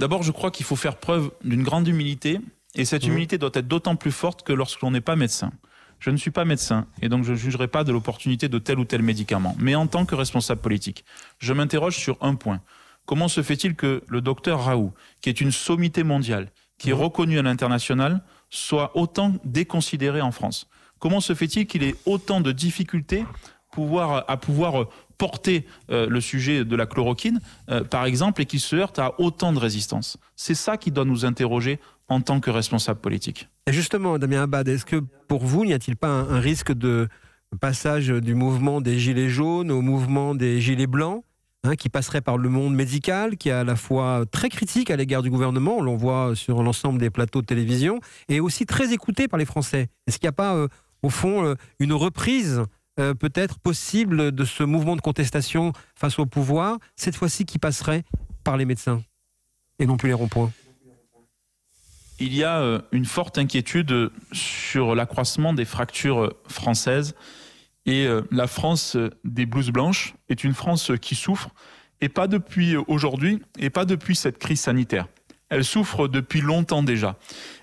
D'abord, je crois qu'il faut faire preuve d'une grande humilité, et cette mhm. humilité doit être d'autant plus forte que lorsque l'on n'est pas médecin. Je ne suis pas médecin, et donc je ne jugerai pas de l'opportunité de tel ou tel médicament. Mais en tant que responsable politique, je m'interroge sur un point. Comment se fait-il que le docteur Raoult, qui est une sommité mondiale, qui est mhm. reconnu à l'international, soit autant déconsidéré en France Comment se fait-il qu'il ait autant de difficultés à pouvoir porter euh, le sujet de la chloroquine, euh, par exemple, et qui se heurte à autant de résistance. C'est ça qui doit nous interroger en tant que responsable politique. Et justement, Damien Abad, est-ce que pour vous, n'y a-t-il pas un, risque de passage du mouvement des Gilets jaunes au mouvement des Gilets blancs hein, qui passerait par le monde médical, qui est à la fois très critique à l'égard du gouvernement, on voit sur l'ensemble des plateaux de télévision, et aussi très écouté par les Français. Est-ce qu'il n'y a pas, euh, au fond, une reprise euh, peut-être possible de ce mouvement de contestation face au pouvoir, cette fois-ci qui passerait par les médecins et non plus les ronds-points Il y a euh, une forte inquiétude sur l'accroissement des fractures françaises. Et euh, la France des blouses blanches est une France qui souffre, et pas depuis aujourd'hui, et pas depuis cette crise sanitaire. Elle souffre depuis longtemps déjà.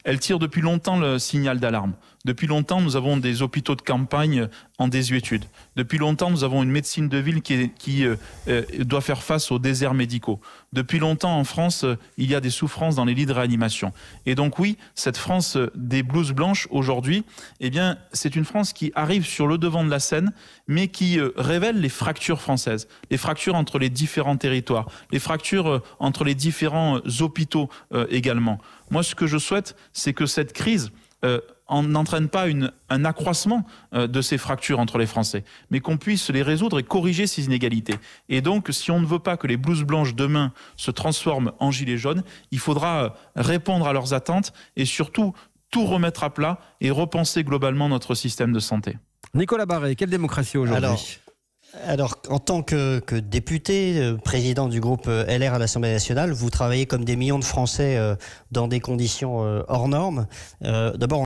Elle tire depuis longtemps le signal d'alarme. Depuis longtemps, nous avons des hôpitaux de campagne en désuétude. Depuis longtemps, nous avons une médecine de ville qui, euh, euh, doit faire face aux déserts médicaux. Depuis longtemps, en France, euh, il y a des souffrances dans les lits de réanimation. Et donc oui, cette France des blouses blanches aujourd'hui, eh bien, c'est une France qui arrive sur le devant de la scène, mais qui révèle les fractures françaises, les fractures entre les différents territoires, les fractures entre les différents hôpitaux également. Moi, ce que je souhaite, c'est que cette crise n'entraîne pas une, un accroissement euh, de ces fractures entre les Français, mais qu'on puisse les résoudre et corriger ces inégalités. Et donc, si on ne veut pas que les blouses blanches demain se transforment en gilets jaunes, il faudra euh, répondre à leurs attentes et surtout tout remettre à plat et repenser globalement notre système de santé. Nicolas Barré, quelle démocratie aujourd'hui Alors... en tant que, député, euh, président du groupe LR à l'Assemblée nationale, vous travaillez comme des millions de Français dans des conditions hors normes. D'abord,